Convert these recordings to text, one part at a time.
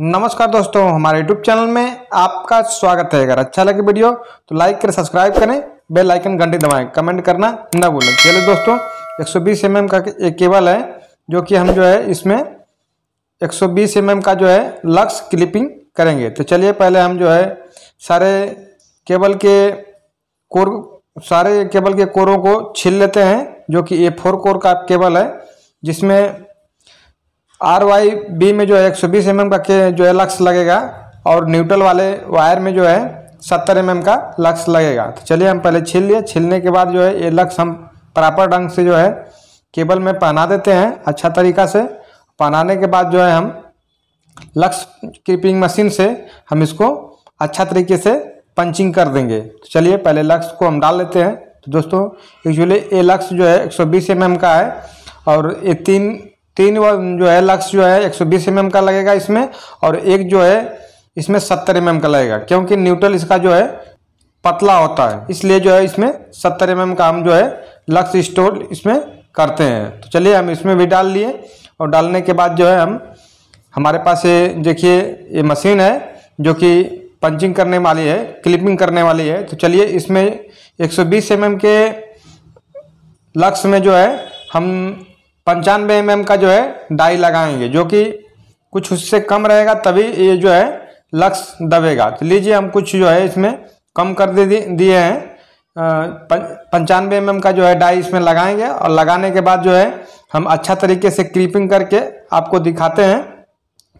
नमस्कार दोस्तों हमारे यूट्यूब चैनल में आपका स्वागत है अगर अच्छा लगे वीडियो तो लाइक करें सब्सक्राइब करें बेल आइकन घंटी दबाएं कमेंट करना ना भूलें चलिए दोस्तों 120 सौ का एक केबल है जो कि हम जो है इसमें 120 सौ का जो है लक्स क्लिपिंग करेंगे तो चलिए पहले हम जो है सारे केबल के कोर सारे केबल के कोरों को छील लेते हैं जो कि ए फोर कोर का केबल है जिसमें आर वाई बी में जो है एक सौ बीस एम एम का के जो है लक्ष्य लगेगा और न्यूट्रल वाले वायर में जो है सत्तर एम एम का लक्ष्य लगेगा तो चलिए हम पहले छील लिए छीलने के बाद जो है ये लक्ष्य हम प्रॉपर ढंग से जो है केबल में पहना देते हैं अच्छा तरीका से पहनाने के बाद जो है हम लक्ष्य क्रिपिंग मशीन से हम इसको अच्छा तरीके से पंचिंग कर देंगे तो चलिए पहले लक्ष्य को हम डाल लेते हैं तो दोस्तों एक्चुअली ये लक्ष्य जो है 120 सौ mm का है और ये तीन तीन जो है लक्स जो है 120 सौ mm का लगेगा इसमें और एक जो है इसमें 70 एम mm का लगेगा क्योंकि न्यूट्रल इसका जो है पतला होता है इसलिए जो है इसमें 70 एम mm का हम जो है लक्स स्टोर इसमें करते हैं तो चलिए हम इसमें भी डाल लिए और डालने के बाद जो है हम हमारे पास ये देखिए ये मशीन है जो कि पंचिंग करने वाली है क्लिपिंग करने वाली है तो चलिए इसमें 120 सौ mm के लक्स में जो है हम पंचानवे एम mm का जो है डाई लगाएंगे जो कि कुछ उससे कम रहेगा तभी ये जो है लक्स दबेगा तो लीजिए हम कुछ जो है इसमें कम कर दे दिए हैं पंचानवे एम mm का जो है डाई इसमें लगाएंगे और लगाने के बाद जो है हम अच्छा तरीके से क्रीपिंग करके आपको दिखाते हैं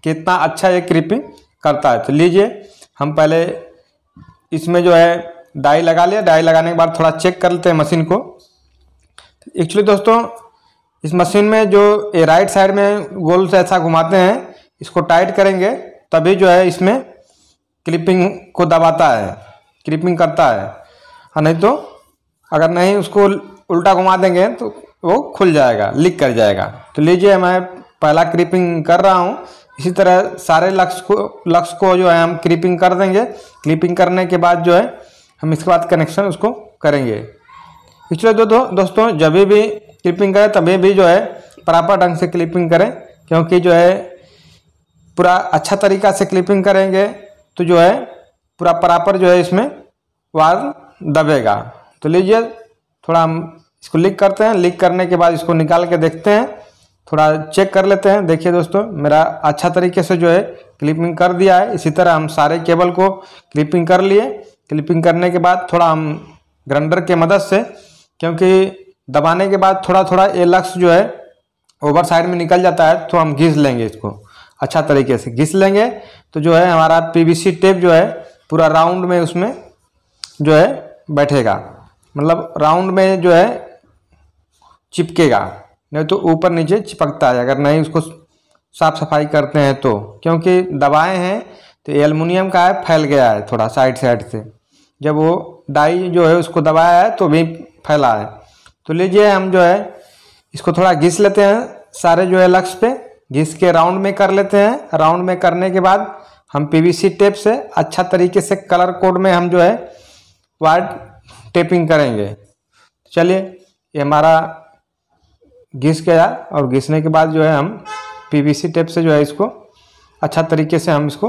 कि इतना अच्छा ये क्रीपिंग करता है तो लीजिए हम पहले इसमें जो है डाई लगा लिया डाई लगाने के बाद थोड़ा चेक कर लेते हैं मशीन को एक्चुअली दोस्तों इस मशीन में जो ये राइट साइड में गोल से ऐसा घुमाते हैं इसको टाइट करेंगे तभी जो है इसमें क्लिपिंग को दबाता है क्लिपिंग करता है और हाँ, नहीं तो अगर नहीं उसको उल्टा घुमा देंगे तो वो खुल जाएगा लीक कर जाएगा तो लीजिए मैं पहला क्रिपिंग कर रहा हूँ इसी तरह सारे लक्ष्य को लक्स को जो है हम क्रिपिंग कर देंगे क्लिपिंग करने के बाद जो है हम इसके बाद कनेक्शन उसको करेंगे इसलिए दो, दो दोस्तों जब भी क्लिपिंग करें तभी भी जो है प्रॉपर ढंग से क्लिपिंग करें क्योंकि जो है पूरा अच्छा तरीका से क्लिपिंग करेंगे तो जो है पूरा प्रॉपर जो है इसमें वार दबेगा तो लीजिए थोड़ा हम इसको लीक करते हैं लीक करने के बाद इसको निकाल के देखते हैं थोड़ा चेक कर लेते हैं देखिए दोस्तों मेरा अच्छा तरीके से जो है क्लिपिंग कर दिया है इसी तरह हम सारे केबल को क्लिपिंग कर लिए क्लिपिंग करने के बाद थोड़ा हम ग्रंडर के मदद से क्योंकि दबाने के बाद थोड़ा थोड़ा ये लक्स जो है ओवर साइड में निकल जाता है तो हम घिस लेंगे इसको अच्छा तरीके से घिस लेंगे तो जो है हमारा पीवीसी टेप जो है पूरा राउंड में उसमें जो है बैठेगा मतलब राउंड में जो है चिपकेगा नहीं तो ऊपर नीचे चिपकता है अगर नहीं उसको साफ सफाई करते हैं तो क्योंकि दबाए हैं तो एलमिनियम का है फैल गया है थोड़ा साइड साइड से जब वो डाई जो है उसको दबाया है तो भी फैला है तो लीजिए हम जो है इसको थोड़ा घिस लेते हैं सारे जो है लक्ष्य पे घिस के राउंड में कर लेते हैं राउंड में करने के बाद हम पीवीसी टेप से अच्छा तरीके से कलर कोड में हम जो है वायर टेपिंग करेंगे चलिए ये हमारा घिस गया और घिसने के बाद जो है हम पीवीसी टेप से जो है इसको अच्छा तरीके से हम इसको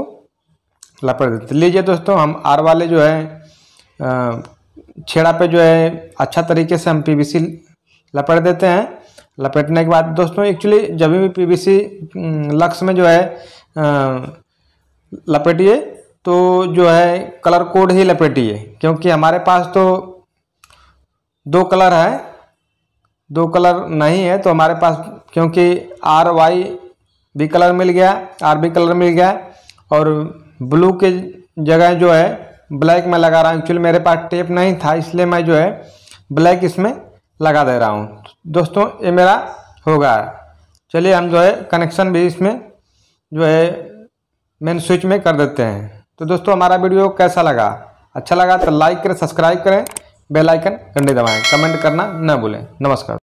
लपेट देते लीजिए दोस्तों हम आर वाले जो है छेड़ा पे जो है अच्छा तरीके से हम पीवीसी लपेट देते हैं लपेटने के बाद दोस्तों एक्चुअली जब भी पीवीसी हम्म, लक्स में जो है लपेटिए तो जो है कलर कोड ही लपेटिए क्योंकि हमारे पास तो दो कलर है दो कलर नहीं है तो हमारे पास क्योंकि आर वाई भी कलर मिल गया आर भी कलर मिल गया और ब्लू के जगह जो है ब्लैक में लगा रहा हूँ एक्चुअली मेरे पास टेप नहीं था इसलिए मैं जो है ब्लैक इसमें लगा दे रहा हूँ दोस्तों ये मेरा होगा चलिए हम जो है कनेक्शन भी इसमें जो है मेन स्विच में कर देते हैं तो दोस्तों हमारा वीडियो कैसा लगा अच्छा लगा तो लाइक करें सब्सक्राइब करें बेल आइकन घंटे दबाएं कमेंट करना न भूलें नमस्कार